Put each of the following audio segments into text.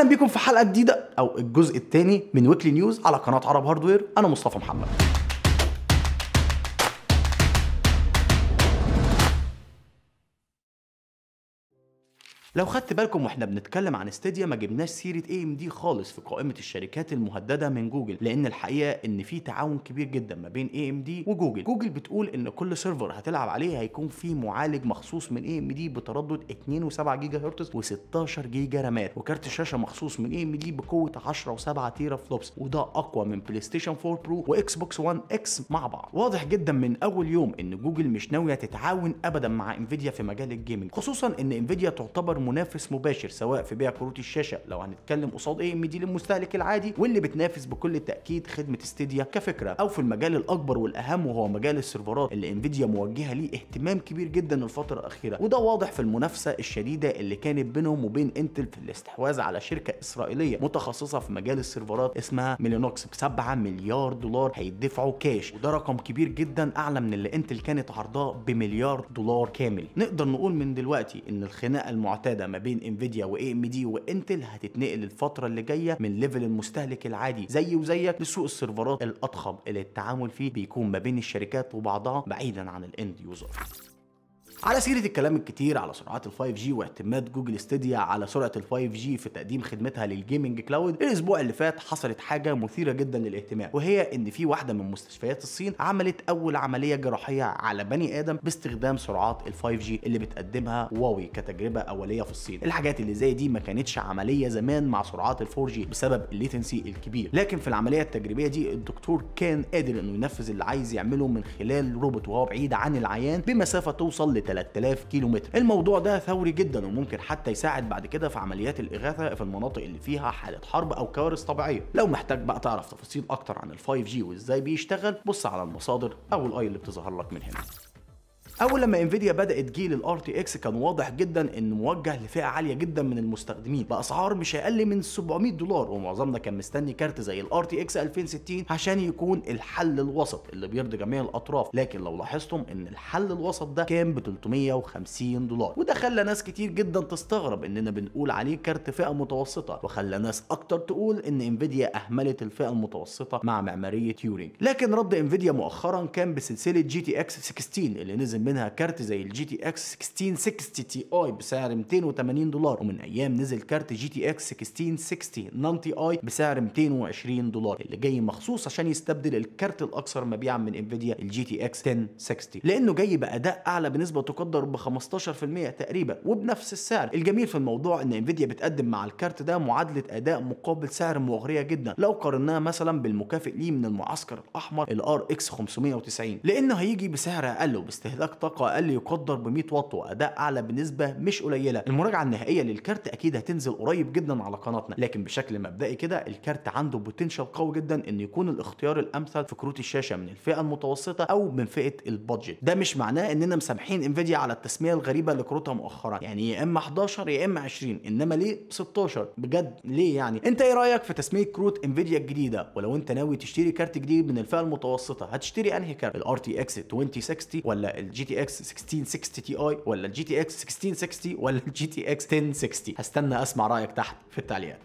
اهلا بيكم في حلقه جديده او الجزء الثاني من ويكلي نيوز على قناه عرب هاردوير انا مصطفى محمد لو خدت بالكم واحنا بنتكلم عن استيديا ما جبناش سيره اي ام دي خالص في قائمه الشركات المهدده من جوجل لان الحقيقه ان في تعاون كبير جدا ما بين اي ام دي وجوجل جوجل بتقول ان كل سيرفر هتلعب عليه هيكون فيه معالج مخصوص من اي ام دي بتردد 2.7 جيجا هرتز و16 جيجا رامات وكارت شاشه مخصوص من اي ام دي بقوه 10 و7 تيرا فلوبس وده اقوى من بلاي ستيشن 4 برو واكس بوكس 1 اكس مع بعض واضح جدا من اول يوم ان جوجل مش ناويه تتعاون ابدا مع انفيديا في مجال الجيمنج خصوصا ان انفيديا تعتبر منافس مباشر سواء في بيع كروت الشاشه لو هنتكلم قصاد اي ام دي للمستهلك العادي واللي بتنافس بكل تاكيد خدمه ستيديا كفكره او في المجال الاكبر والاهم وهو مجال السيرفرات اللي انفيديا موجهه ليه اهتمام كبير جدا الفتره الاخيره وده واضح في المنافسه الشديده اللي كانت بينهم وبين انتل في الاستحواذ على شركه اسرائيليه متخصصه في مجال السيرفرات اسمها ميلينوكس ب 7 مليار دولار هيدفعوا كاش وده رقم كبير جدا اعلى من اللي انتل كانت عرضاه بمليار دولار كامل نقدر نقول من دلوقتي ان الخناقه المعتاده المعتاده ما بين انفيديا واي ام دي وانتل هتتنقل الفتره اللي جايه من ليفل المستهلك العادي زي وزيك لسوق السيرفرات الاضخم اللي التعامل فيه بيكون ما بين الشركات وبعضها بعيدا عن الاند يوزر على سيره الكلام الكتير على سرعات ال 5 جي واعتماد جوجل ستيديا على سرعه ال 5 جي في تقديم خدمتها للجيمنج كلاود الاسبوع اللي فات حصلت حاجه مثيره جدا للاهتمام وهي ان في واحده من مستشفيات الصين عملت اول عمليه جراحيه على بني ادم باستخدام سرعات ال 5 جي اللي بتقدمها هواوي كتجربه اوليه في الصين الحاجات اللي زي دي ما كانتش عمليه زمان مع سرعات ال 4 جي بسبب الليتنسي الكبير لكن في العمليه التجريبيه دي الدكتور كان قادر انه ينفذ اللي عايز يعمله من خلال روبوت وهو بعيد عن العيان بمسافه توصل 3000 متر الموضوع ده ثوري جدا وممكن حتى يساعد بعد كده في عمليات الإغاثة في المناطق اللي فيها حالة حرب أو كوارث طبيعية لو محتاج بقى تعرف تفاصيل أكتر عن ال 5G وإزاي بيشتغل بص على المصادر أو الآي اللي بتظهر لك من هنا اول لما انفيديا بدات جيل الار تي اكس كان واضح جدا انه موجه لفئه عاليه جدا من المستخدمين باسعار مش اقل من 700 دولار ومعظمنا كان مستني كارت زي الار تي اكس 2060 عشان يكون الحل الوسط اللي بيرضي جميع الاطراف لكن لو لاحظتم ان الحل الوسط ده كان ب 350 دولار وده خلى ناس كتير جدا تستغرب اننا بنقول عليه كارت فئه متوسطه وخلى ناس اكتر تقول ان انفيديا اهملت الفئه المتوسطه مع معماريه تيورينج لكن رد انفيديا مؤخرا كان بسلسله جي تي اكس 16 اللي نزل منها كارت زي الجي تي اكس 1660 تي اي بسعر 280 دولار ومن ايام نزل كارت جي تي اكس 1660 نان تي اي بسعر 220 دولار اللي جاي مخصوص عشان يستبدل الكارت الاكثر مبيعا من انفيديا الجي تي اكس 1060 لانه جاي باداء اعلى بنسبه تقدر ب 15% تقريبا وبنفس السعر الجميل في الموضوع ان انفيديا بتقدم مع الكارت ده معادله اداء مقابل سعر مغريه جدا لو قارناها مثلا بالمكافئ ليه من المعسكر الاحمر الار اكس 590 لانه هيجي بسعر اقل وباستهلاك طاقه اقل يقدر ب 100 واط واداء اعلى بنسبه مش قليله المراجعه النهائيه للكارت اكيد هتنزل قريب جدا على قناتنا لكن بشكل مبدئي كده الكارت عنده بوتنشال قوي جدا انه يكون الاختيار الامثل في كروت الشاشه من الفئه المتوسطه او من فئه البادجت ده مش معناه اننا مسامحين انفيديا على التسميه الغريبه لكروتها مؤخرا يعني يا اما 11 يا اما 20 انما ليه 16 بجد ليه يعني انت ايه رايك في تسميه كروت انفيديا الجديده ولو انت ناوي تشتري كارت جديد من الفئه المتوسطه هتشتري انهي كارت الار تي اكس 2060 ولا الجي الجي تي اكس 1660 تي اي ولا الجي تي اكس 1660 ولا الجي تي اكس 1060 هستنى اسمع رايك تحت في التعليقات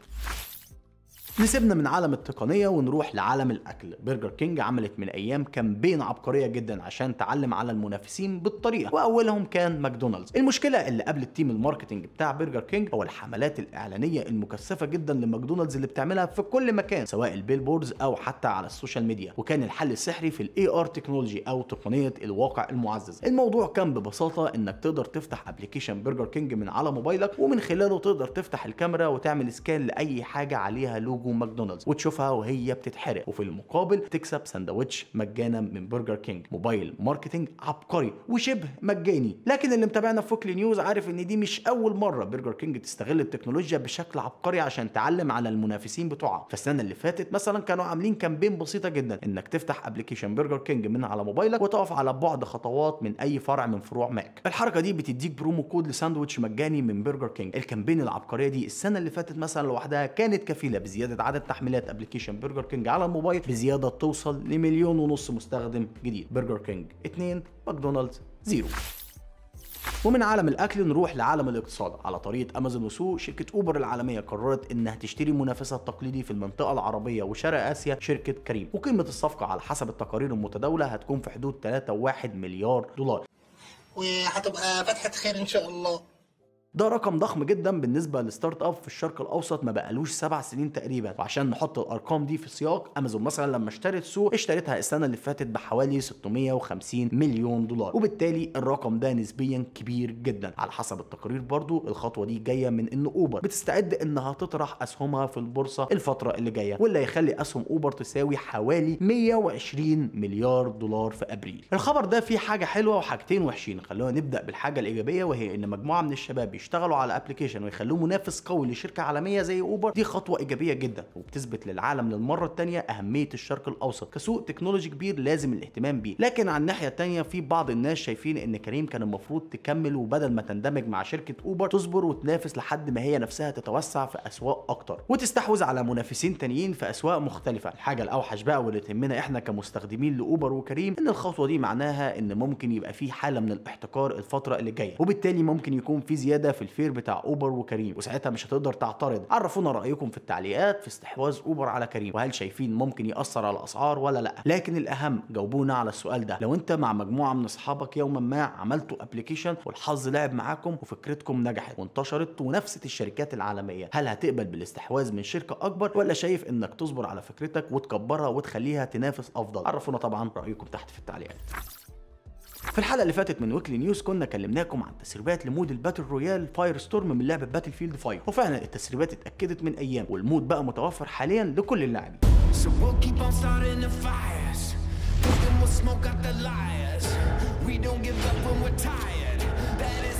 نسيبنا من عالم التقنية ونروح لعالم الأكل برجر كينج عملت من أيام كامبين عبقرية جدا عشان تعلم على المنافسين بالطريقة وأولهم كان ماكدونالدز المشكلة اللي قبل التيم الماركتينج بتاع برجر كينج هو الحملات الإعلانية المكثفة جدا لماكدونالدز اللي بتعملها في كل مكان سواء البيل بوردز أو حتى على السوشيال ميديا وكان الحل السحري في الاي ار تكنولوجي أو تقنية الواقع المعزز الموضوع كان ببساطة إنك تقدر تفتح ابلكيشن برجر كينج من على موبايلك ومن خلاله تقدر تفتح الكاميرا وتعمل سكان لأي حاجة عليها لوجو نجوم ماكدونالدز وتشوفها وهي بتتحرق وفي المقابل تكسب سندوتش مجانا من برجر كينج موبايل ماركتنج عبقري وشبه مجاني لكن اللي متابعنا في فوكلي نيوز عارف ان دي مش اول مره برجر كينج تستغل التكنولوجيا بشكل عبقري عشان تعلم على المنافسين بتوعها فالسنه اللي فاتت مثلا كانوا عاملين كامبين بسيطه جدا انك تفتح ابلكيشن برجر كينج من على موبايلك وتقف على بعد خطوات من اي فرع من فروع ماك الحركه دي بتديك برومو كود لساندوتش مجاني من برجر كينج الكامبين العبقريه دي السنه اللي فاتت مثلا لوحدها كانت كفيله بزياده زادت عدد تحميلات ابلكيشن برجر كينج على الموبايل بزياده توصل لمليون ونص مستخدم جديد برجر كينج 2 ماكدونالدز 0 ومن عالم الاكل نروح لعالم الاقتصاد على طريقه امازون وسوق شركه اوبر العالميه قررت انها تشتري منافسها التقليدي في المنطقه العربيه وشرق اسيا شركه كريم وقيمه الصفقه على حسب التقارير المتداوله هتكون في حدود 3.1 مليار دولار وهتبقى فتحه خير ان شاء الله ده رقم ضخم جدا بالنسبه للستارت اب في الشرق الاوسط ما بقالوش سبع سنين تقريبا وعشان نحط الارقام دي في سياق امازون مثلا لما اشترت سوق اشترتها السنه اللي فاتت بحوالي 650 مليون دولار وبالتالي الرقم ده نسبيا كبير جدا على حسب التقرير برضو الخطوه دي جايه من ان اوبر بتستعد انها تطرح اسهمها في البورصه الفتره اللي جايه واللي هيخلي اسهم اوبر تساوي حوالي 120 مليار دولار في ابريل الخبر ده فيه حاجه حلوه وحاجتين وحشين خلونا نبدا بالحاجه الايجابيه وهي ان مجموعه من الشباب يشتغلوا على ابلكيشن ويخلوه منافس قوي لشركه عالميه زي اوبر دي خطوه ايجابيه جدا وبتثبت للعالم للمره الثانيه اهميه الشرق الاوسط كسوق تكنولوجي كبير لازم الاهتمام بيه لكن على الناحيه الثانيه في بعض الناس شايفين ان كريم كان المفروض تكمل وبدل ما تندمج مع شركه اوبر تصبر وتنافس لحد ما هي نفسها تتوسع في اسواق اكتر وتستحوذ على منافسين تانيين في اسواق مختلفه الحاجه الاوحش بقى واللي تهمنا احنا كمستخدمين لاوبر وكريم ان الخطوه دي معناها ان ممكن يبقى في حاله من الاحتكار الفتره اللي جايه وبالتالي ممكن يكون في زياده في الفير بتاع اوبر وكريم وساعتها مش هتقدر تعترض عرفونا رايكم في التعليقات في استحواذ اوبر على كريم وهل شايفين ممكن ياثر على الاسعار ولا لا لكن الاهم جاوبونا على السؤال ده لو انت مع مجموعه من اصحابك يوما ما عملتوا ابلكيشن والحظ لعب معاكم وفكرتكم نجحت وانتشرت ونفست الشركات العالميه هل هتقبل بالاستحواذ من شركه اكبر ولا شايف انك تصبر على فكرتك وتكبرها وتخليها تنافس افضل عرفونا طبعا رايكم تحت في التعليقات في الحلقه اللي فاتت من ويكلي نيوز كنا كلمناكم عن تسريبات لمود الباتل رويال فاير ستورم من لعبه باتل فيلد فاير وفعلا التسريبات اتاكدت من ايام والمود بقى متوفر حاليا لكل اللاعبين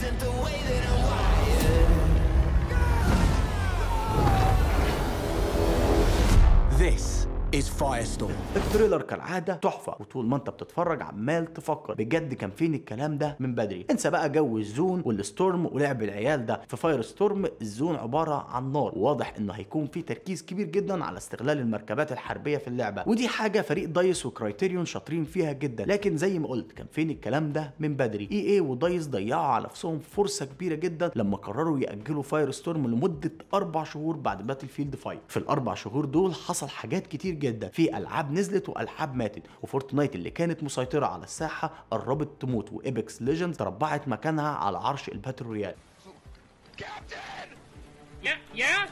so we'll فاير ستورم التريلر كالعاده تحفه وطول ما انت بتتفرج عمال تفكر بجد كان فين الكلام ده من بدري انسى بقى جو الزون والستورم ولعب العيال ده في فاير ستورم الزون عباره عن نار واضح انه هيكون في تركيز كبير جدا على استغلال المركبات الحربيه في اللعبه ودي حاجه فريق دايس وكرايتيريون شاطرين فيها جدا لكن زي ما قلت كان فين الكلام ده من بدري اي اي ودايس ضيعوا على نفسهم فرصه كبيره جدا لما قرروا ياجلوا فاير ستورم لمده اربع شهور بعد باتل فيلد 5 في الاربع شهور دول حصل حاجات كتير جدا جدا في العاب نزلت والعاب ماتت وفورتنايت اللي كانت مسيطره على الساحه قربت تموت وايبكس ليجند تربعت مكانها على عرش الباتل رويال كابتن يا يا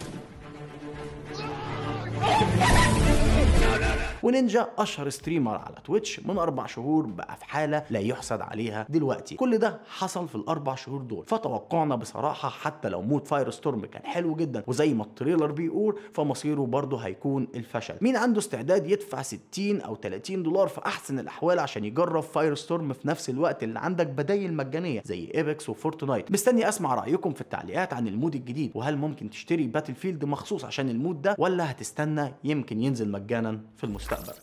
ونينجا اشهر ستريمر على تويتش من اربع شهور بقى في حاله لا يحسد عليها دلوقتي كل ده حصل في الاربع شهور دول فتوقعنا بصراحه حتى لو موت فاير ستورم كان حلو جدا وزي ما التريلر بيقول فمصيره برضه هيكون الفشل مين عنده استعداد يدفع 60 او 30 دولار في احسن الاحوال عشان يجرب فاير ستورم في نفس الوقت اللي عندك بدايل مجانيه زي ايبكس وفورتنايت مستني اسمع رايكم في التعليقات عن المود الجديد وهل ممكن تشتري باتل فيلد مخصوص عشان المود ده ولا هتستنى يمكن ينزل مجانا في المستقبل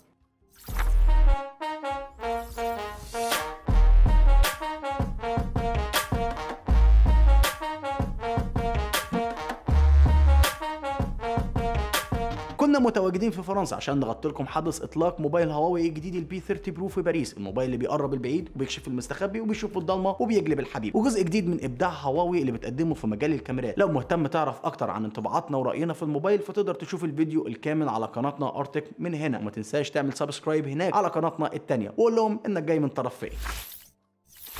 متواجدين في فرنسا عشان نغطي لكم حدث اطلاق موبايل هواوي الجديد البي 30 برو في باريس الموبايل اللي بيقرب البعيد وبيكشف المستخبي وبيشوف الضلمه وبيجلب الحبيب وجزء جديد من ابداع هواوي اللي بتقدمه في مجال الكاميرات لو مهتم تعرف اكتر عن انطباعاتنا وراينا في الموبايل فتقدر تشوف الفيديو الكامل على قناتنا ارتك من هنا وما تنساش تعمل سبسكرايب هناك على قناتنا الثانيه وقول لهم انك جاي من طرف فين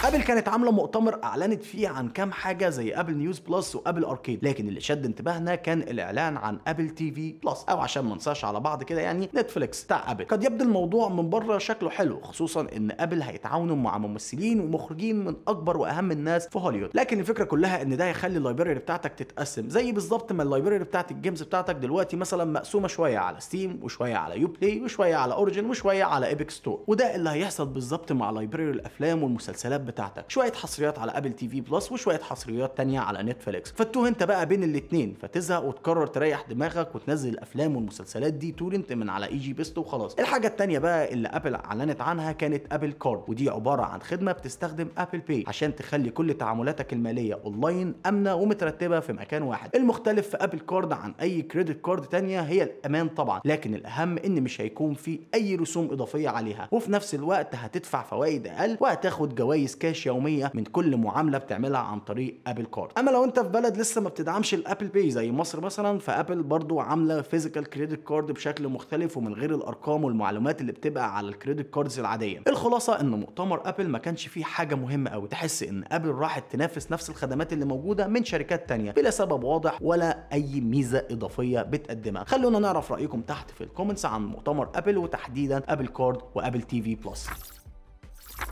ابل كانت عامله مؤتمر اعلنت فيه عن كام حاجه زي ابل نيوز بلس وابل اركيد لكن اللي شد انتباهنا كان الاعلان عن ابل تي في بلس او عشان ما ننساش على بعض كده يعني نتفليكس بتاع ابل قد يبدو الموضوع من بره شكله حلو خصوصا ان ابل هيتعاونوا مع ممثلين ومخرجين من اكبر واهم الناس في هوليوود لكن الفكره كلها ان ده هيخلي اللايبراري بتاعتك تتقسم زي بالظبط ما اللايبراري بتاعت الجيمز بتاعتك دلوقتي مثلا مقسومه شويه على ستيم وشويه على يو بلاي وشويه على اوريجن وشويه على ايبك ستور وده اللي هيحصل بالظبط مع لايبراري الافلام والمسلسلات بتاعتك شويه حصريات على ابل تي في بلس وشويه حصريات تانية على نتفليكس فتوه انت بقى بين الاثنين فتزهق وتقرر تريح دماغك وتنزل الافلام والمسلسلات دي تورنت من على اي جي بيست وخلاص الحاجه الثانيه بقى اللي ابل اعلنت عنها كانت ابل كارد ودي عباره عن خدمه بتستخدم ابل باي عشان تخلي كل تعاملاتك الماليه اونلاين امنه ومترتبه في مكان واحد المختلف في ابل كارد عن اي كريدت كارد تانية هي الامان طبعا لكن الاهم ان مش هيكون في اي رسوم اضافيه عليها وفي نفس الوقت هتدفع فوائد اقل وهتاخد جوائز كاش يوميه من كل معامله بتعملها عن طريق ابل كارد اما لو انت في بلد لسه ما بتدعمش الابل باي زي مصر مثلا فابل برضو عامله فيزيكال كريدت كارد بشكل مختلف ومن غير الارقام والمعلومات اللي بتبقى على الكريدت كاردز العاديه الخلاصه ان مؤتمر ابل ما كانش فيه حاجه مهمه قوي تحس ان ابل راحت تنافس نفس الخدمات اللي موجوده من شركات تانية بلا سبب واضح ولا اي ميزه اضافيه بتقدمها خلونا نعرف رايكم تحت في الكومنتس عن مؤتمر ابل وتحديدا ابل كارد وابل تي في بلس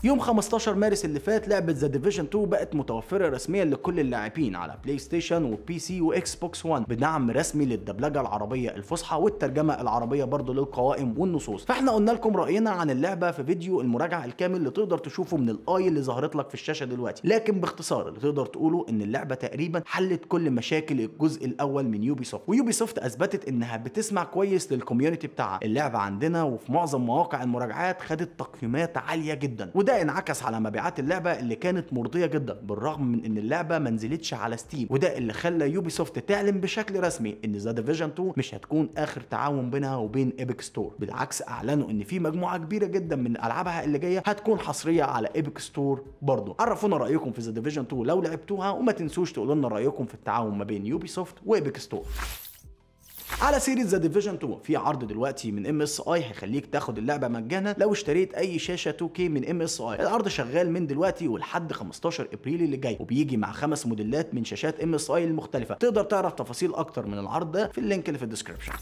يوم 15 مارس اللي فات لعبه ذا ديفيجن 2 بقت متوفره رسميا لكل اللاعبين على بلاي ستيشن وبي سي واكس بوكس 1 بدعم رسمي للدبلجه العربيه الفصحى والترجمه العربيه برضه للقوائم والنصوص فاحنا قلنا لكم راينا عن اللعبه في فيديو المراجعه الكامل اللي تقدر تشوفه من الاي اللي ظهرت لك في الشاشه دلوقتي لكن باختصار اللي تقدر تقوله ان اللعبه تقريبا حلت كل مشاكل الجزء الاول من يوبي سوفت ويوبي سوفت اثبتت انها بتسمع كويس للكوميونتي بتاعها اللعبه عندنا وفي معظم مواقع المراجعات خدت تقييمات عاليه جدا وده وده انعكس على مبيعات اللعبه اللي كانت مرضيه جدا بالرغم من ان اللعبه ما نزلتش على ستيم وده اللي خلى يوبي سوفت تعلن بشكل رسمي ان ذا ديفيجن 2 مش هتكون اخر تعاون بينها وبين ايبك ستور بالعكس اعلنوا ان في مجموعه كبيره جدا من العابها اللي جايه هتكون حصريه على ايبك ستور برضه عرفونا رايكم في ذا ديفيجن 2 لو لعبتوها وما تنسوش تقولوا لنا رايكم في التعاون ما بين يوبي سوفت وايبك ستور على سيريز ذا ديفيجن 2 في عرض دلوقتي من ام اس اي هيخليك تاخد اللعبه مجانا لو اشتريت اي شاشه 2 كي من ام اس اي العرض شغال من دلوقتي ولحد 15 ابريل اللي جاي وبيجي مع خمس موديلات من شاشات ام اس اي المختلفه تقدر تعرف تفاصيل اكتر من العرض ده في اللينك اللي في الديسكربشن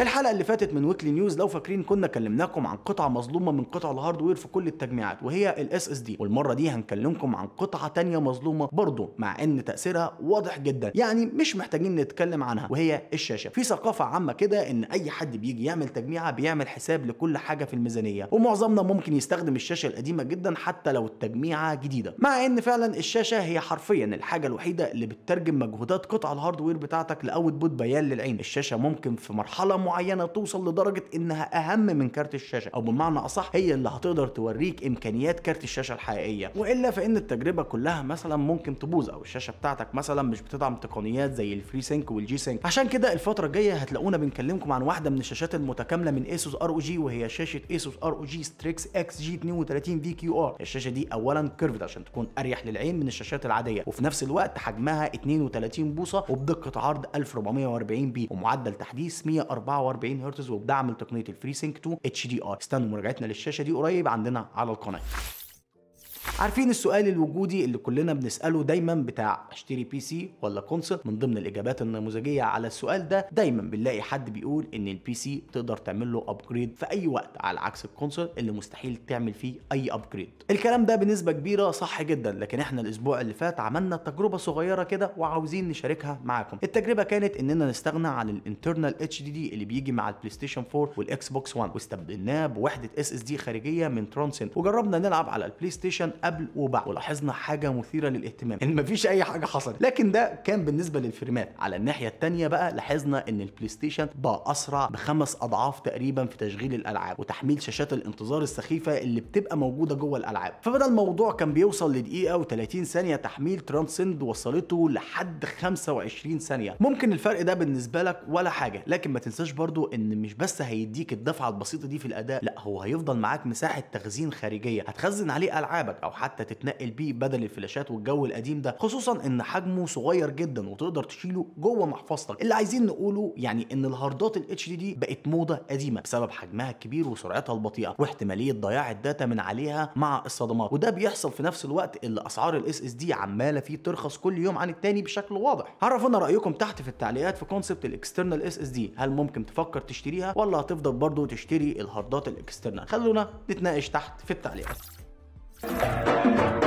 الحلقه اللي فاتت من ويكلي نيوز لو فاكرين كنا كلمناكم عن قطعه مظلومه من قطع الهاردوير في كل التجميعات وهي الاس اس دي والمره دي هنكلمكم عن قطعه تانية مظلومه برضه مع ان تاثيرها واضح جدا يعني مش محتاجين نتكلم عنها وهي الشاشه في ثقافه عامه كده ان اي حد بيجي يعمل تجميعه بيعمل حساب لكل حاجه في الميزانيه ومعظمنا ممكن يستخدم الشاشه القديمه جدا حتى لو التجميعه جديده مع ان فعلا الشاشه هي حرفيا الحاجه الوحيده اللي بتترجم مجهودات قطع الهاردوير بتاعتك لاوتبوت بيان للعين الشاشه ممكن في مرحله مرحله معينه توصل لدرجه انها اهم من كارت الشاشه او بمعنى اصح هي اللي هتقدر توريك امكانيات كارت الشاشه الحقيقيه والا فان التجربه كلها مثلا ممكن تبوظ او الشاشه بتاعتك مثلا مش بتدعم تقنيات زي الفري سينك والجي سينك عشان كده الفتره الجايه هتلاقونا بنكلمكم عن واحده من الشاشات المتكامله من اسوس ار او جي وهي شاشه اسوس ار او جي ستريكس اكس جي 32 في كيو ار الشاشه دي اولا كيرفد عشان تكون اريح للعين من الشاشات العاديه وفي نفس الوقت حجمها 32 بوصه وبدقه عرض 1440 بي ومعدل تحديث 140 44 هرتز وبدعم لتقنيه الفري سينك 2 اتش دي ار استنوا مراجعتنا للشاشه دي قريب عندنا على القناه عارفين السؤال الوجودي اللي كلنا بنساله دايما بتاع اشتري بي سي ولا كونسل من ضمن الاجابات النموذجيه على السؤال ده دايما بنلاقي حد بيقول ان البي سي تقدر تعمل له ابجريد في اي وقت على عكس الكونسل اللي مستحيل تعمل فيه اي ابجريد الكلام ده بنسبه كبيره صح جدا لكن احنا الاسبوع اللي فات عملنا تجربه صغيره كده وعاوزين نشاركها معاكم التجربه كانت اننا نستغنى عن الانترنال اتش دي دي اللي بيجي مع البلاي ستيشن 4 والاكس بوكس 1 واستبدلناه بوحده اس اس دي خارجيه من ترونسنت وجربنا نلعب على البلاي ستيشن قبل وبعد ولاحظنا حاجه مثيره للاهتمام ان مفيش اي حاجه حصلت لكن ده كان بالنسبه للفريمات على الناحيه الثانيه بقى لاحظنا ان البلاي ستيشن بقى اسرع بخمس اضعاف تقريبا في تشغيل الالعاب وتحميل شاشات الانتظار السخيفه اللي بتبقى موجوده جوه الالعاب فبدل الموضوع كان بيوصل لدقيقه و30 ثانيه تحميل ترانسند وصلته لحد 25 ثانيه ممكن الفرق ده بالنسبه لك ولا حاجه لكن ما تنساش برضو ان مش بس هيديك الدفعه البسيطه دي في الاداء لا هو هيفضل معاك مساحه تخزين خارجيه هتخزن عليه العابك او حتى تتنقل بيه بدل الفلاشات والجو القديم ده خصوصا ان حجمه صغير جدا وتقدر تشيله جوه محفظتك اللي عايزين نقوله يعني ان الهاردات الاتش دي دي بقت موضه قديمه بسبب حجمها الكبير وسرعتها البطيئه واحتماليه ضياع الداتا من عليها مع الصدمات وده بيحصل في نفس الوقت اللي اسعار الاس اس دي عماله فيه ترخص كل يوم عن التاني بشكل واضح عرفونا رايكم تحت في التعليقات في كونسبت الاكسترنال اس اس دي هل ممكن تفكر تشتريها ولا هتفضل برضه تشتري الهاردات الاكسترنال خلونا نتناقش تحت في التعليقات Thank you.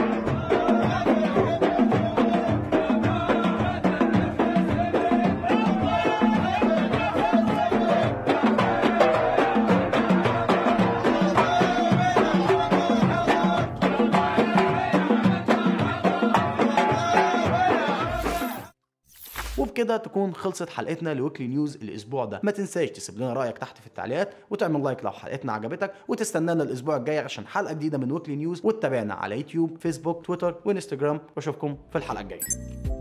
كده تكون خلصت حلقتنا لويكلي نيوز الاسبوع ده ما تنساش تسيب لنا رايك تحت في التعليقات وتعمل لايك لو حلقتنا عجبتك وتستنانا الاسبوع الجاي عشان حلقه جديده من ويكلي نيوز وتتابعنا على يوتيوب فيسبوك تويتر وانستجرام واشوفكم في الحلقه الجايه